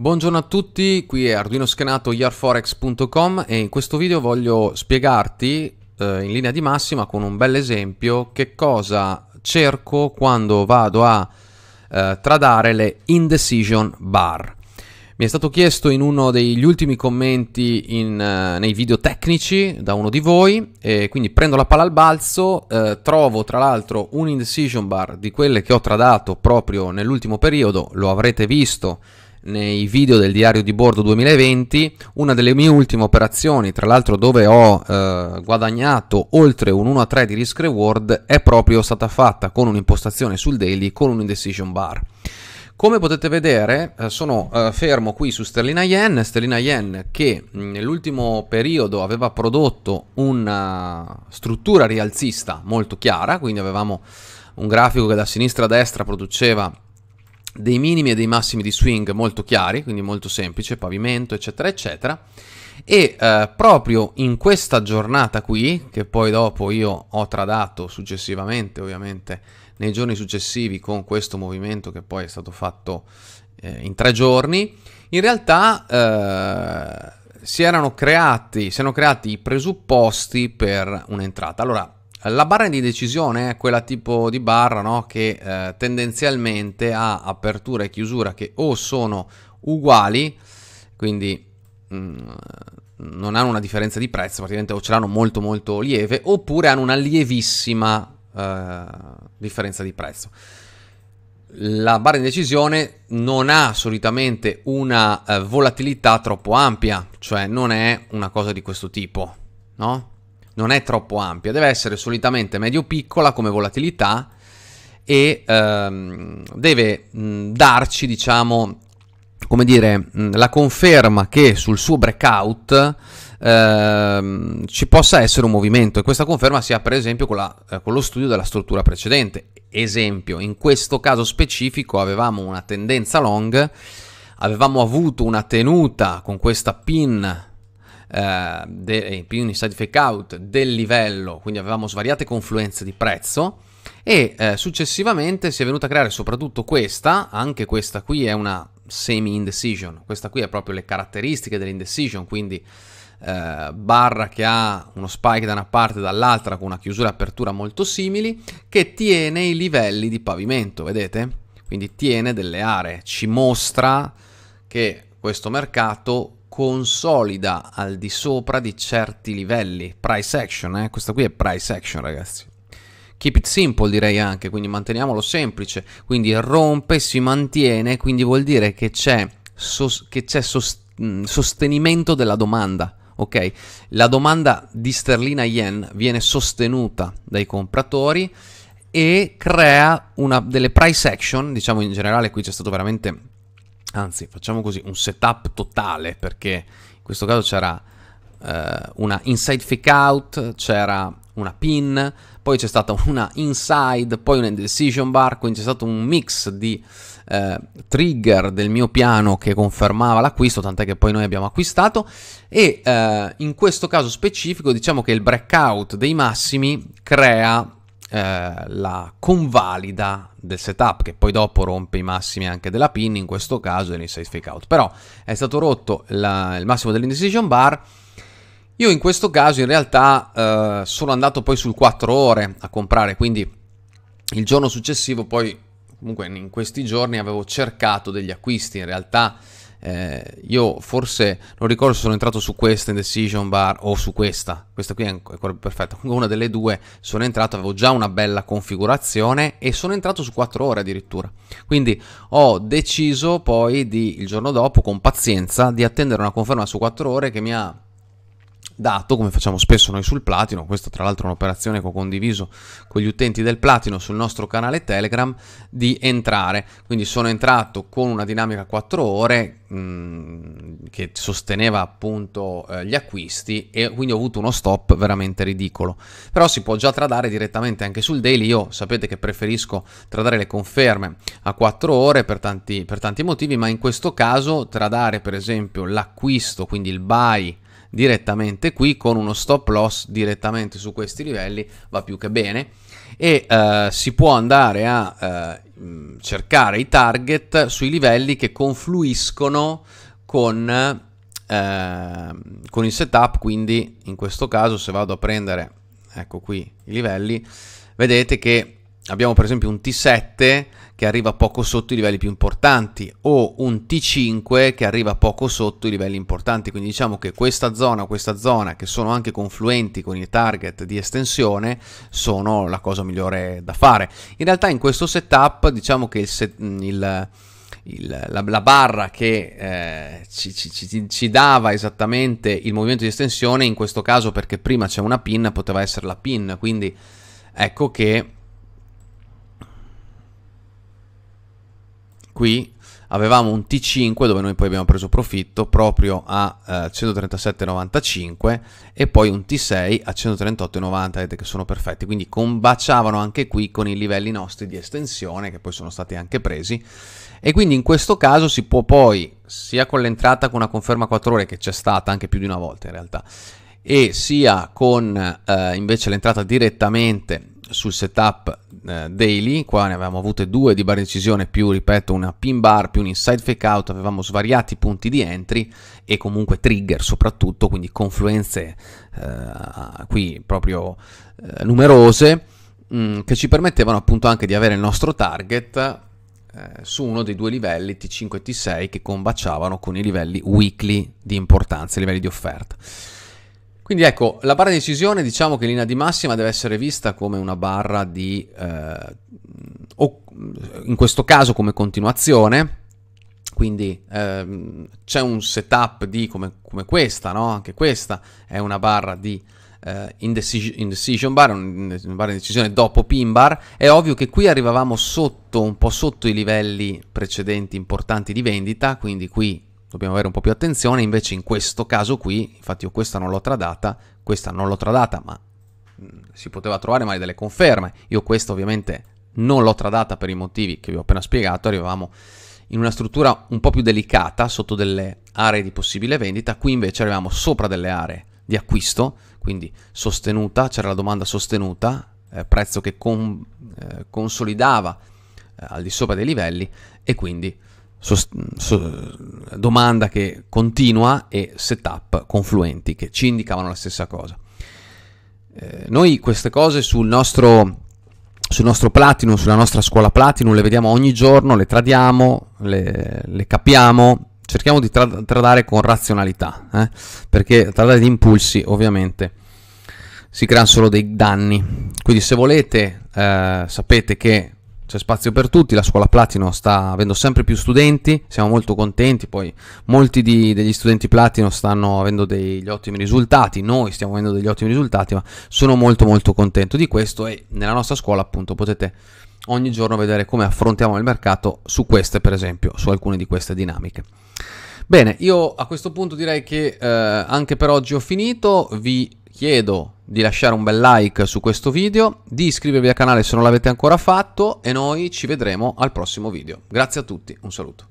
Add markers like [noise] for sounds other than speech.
Buongiorno a tutti, qui è Arduino Schenato yarforex.com e in questo video voglio spiegarti eh, in linea di massima con un bel esempio che cosa cerco quando vado a eh, tradare le indecision bar. Mi è stato chiesto in uno degli ultimi commenti in, eh, nei video tecnici da uno di voi e quindi prendo la palla al balzo, eh, trovo tra l'altro un indecision bar di quelle che ho tradato proprio nell'ultimo periodo, lo avrete visto nei video del diario di bordo 2020 una delle mie ultime operazioni tra l'altro dove ho eh, guadagnato oltre un 1 a 3 di risk reward è proprio stata fatta con un'impostazione sul daily con un indecision bar come potete vedere eh, sono eh, fermo qui su sterlina yen sterlina yen che mm, nell'ultimo periodo aveva prodotto una struttura rialzista molto chiara quindi avevamo un grafico che da sinistra a destra produceva dei minimi e dei massimi di swing molto chiari, quindi molto semplice, pavimento, eccetera, eccetera. E eh, proprio in questa giornata qui, che poi dopo io ho tradato successivamente, ovviamente nei giorni successivi con questo movimento che poi è stato fatto eh, in tre giorni, in realtà eh, si erano creati, si erano creati i presupposti per un'entrata. Allora, la barra di decisione è quella tipo di barra no? che eh, tendenzialmente ha apertura e chiusura che o sono uguali, quindi mh, mm, non hanno una differenza di prezzo, praticamente o ce l'hanno molto molto lieve, oppure hanno una lievissima eh, differenza di prezzo. La barra di decisione non ha solitamente una eh, volatilità troppo ampia, cioè non è una cosa di questo tipo, no? non è troppo ampia, deve essere solitamente medio-piccola come volatilità e ehm, deve mh, darci, diciamo, come dire, mh, la conferma che sul suo breakout ehm, ci possa essere un movimento e questa conferma sia per esempio con, la, eh, con lo studio della struttura precedente. Esempio, in questo caso specifico avevamo una tendenza long, avevamo avuto una tenuta con questa pin eh, dei eh, pinguini side fake out del livello, quindi avevamo svariate confluenze di prezzo e eh, successivamente si è venuta a creare soprattutto questa, anche questa qui è una semi-indecision, questa qui è proprio le caratteristiche dell'indecision, quindi eh, barra che ha uno spike da una parte e dall'altra con una chiusura e apertura molto simili, che tiene i livelli di pavimento, vedete? Quindi tiene delle aree, ci mostra che questo mercato consolida al di sopra di certi livelli. Price action, eh? Questa qui è price action, ragazzi. Keep it simple direi anche, quindi manteniamolo semplice. Quindi rompe, si mantiene, quindi vuol dire che c'è, sos- che c'è sost- mm, sostenimento della domanda. Ok, la domanda di sterlina yen viene sostenuta dai compratori e crea una, delle price action, diciamo in generale qui c'è stato veramente anzi facciamo così, un setup totale perché in questo caso c'era eh, una inside fake out, c'era una pin, poi c'è stata [laughs] una inside, poi una decision bar, quindi c'è stato un mix di eh, trigger del mio piano che confermava l'acquisto, tant'è che poi noi abbiamo acquistato e eh, in questo caso specifico diciamo che il breakout dei massimi crea eh, la convalida del setup che poi dopo rompe i massimi anche della pin in questo caso dell'inside fake out però è stato rotto la, il massimo dell'indecision bar io in questo caso in realtà eh, sono andato poi sul 4 ore a comprare quindi il giorno successivo poi comunque in questi giorni avevo cercato degli acquisti in realtà eh, io forse non ricordo se sono entrato su questa in decision bar o su questa, questa qui è ancora perfetta, comunque una delle due sono entrato, avevo già una bella configurazione e sono entrato su 4 ore addirittura. Quindi ho deciso poi di, il giorno dopo, con pazienza, di attendere una conferma su 4 ore che mi ha dato, come facciamo spesso noi sul Platino, questa tra l'altro è un'operazione che ho condiviso con gli utenti del Platino sul nostro canale Telegram, di entrare. Quindi sono entrato con una dinamica 4 ore mh, mm, che sosteneva appunto eh, gli acquisti e quindi ho avuto uno stop veramente ridicolo. Però si può già tradare direttamente anche sul daily, io sapete che preferisco tradare le conferme a 4 ore per tanti, per tanti motivi, ma in questo caso tradare per esempio l'acquisto, quindi il buy, direttamente qui con uno stop loss direttamente su questi livelli va più che bene e eh, si può andare a eh, mm, cercare i target sui livelli che confluiscono con, eh, con il setup quindi in questo caso se vado a prendere ecco qui i livelli vedete che abbiamo per esempio un T7 che arriva poco sotto i livelli più importanti o un T5 che arriva poco sotto i livelli importanti, quindi diciamo che questa zona o questa zona che sono anche confluenti con i target di estensione sono la cosa migliore da fare. In realtà in questo setup diciamo che il, set, mm, il il, la, la, barra che eh, ci, ci, ci, dava esattamente il movimento di estensione, in questo caso perché prima c'è una pin, poteva essere la pin, quindi ecco che qui avevamo un T5 dove noi poi abbiamo preso profitto proprio a eh, 137,95 e poi un T6 a 138,90 vedete che sono perfetti quindi combaciavano anche qui con i livelli nostri di estensione che poi sono stati anche presi e quindi in questo caso si può poi sia con l'entrata con una conferma 4 ore che c'è stata anche più di una volta in realtà e sia con eh, invece l'entrata direttamente sul setup eh, daily, qua ne avevamo avute due di barre decisione più, ripeto, una pin bar più un inside fake out, avevamo svariati punti di entry e comunque trigger soprattutto, quindi confluenze eh, qui proprio eh, numerose mh, mm, che ci permettevano appunto anche di avere il nostro target eh, su uno dei due livelli T5 e T6 che combaciavano con i livelli weekly di importanza, i livelli di offerta. Quindi ecco, la barra di decisione diciamo che in linea di massima deve essere vista come una barra di, eh, o in questo caso come continuazione, quindi ehm, c'è un setup di come, come questa, no? anche questa è una barra di eh, indecision, indecision bar, una barra di decisione dopo pin bar, è ovvio che qui arrivavamo sotto, un po' sotto i livelli precedenti importanti di vendita, quindi qui dobbiamo avere un po' più attenzione, invece in questo caso qui, infatti io questa non l'ho tradata, questa non l'ho tradata, ma mm, si poteva trovare magari delle conferme, io questa ovviamente non l'ho tradata per i motivi che vi ho appena spiegato, arrivavamo in una struttura un po' più delicata, sotto delle aree di possibile vendita, qui invece arriviamo sopra delle aree di acquisto, quindi sostenuta, c'era la domanda sostenuta, eh, prezzo che con, eh, consolidava eh, al di sopra dei livelli e quindi sost- so- domanda che continua e setup confluenti che ci indicavano la stessa cosa. Eh, noi queste cose sul nostro, sul nostro Platinum, sulla nostra scuola Platinum, le vediamo ogni giorno, le tradiamo, le, le capiamo, cerchiamo di tradare con razionalità, eh? perché tradare di impulsi ovviamente si creano solo dei danni. Quindi se volete eh, sapete che c'è spazio per tutti, la scuola Platino sta avendo sempre più studenti, siamo molto contenti, poi molti di, degli studenti Platino stanno avendo degli ottimi risultati, noi stiamo avendo degli ottimi risultati, ma sono molto molto contento di questo e nella nostra scuola appunto potete ogni giorno vedere come affrontiamo il mercato su queste per esempio, su alcune di queste dinamiche. Bene, io a questo punto direi che eh, anche per oggi ho finito, vi chiedo di lasciare un bel like su questo video, di iscrivervi al canale se non l'avete ancora fatto e noi ci vedremo al prossimo video. Grazie a tutti, un saluto.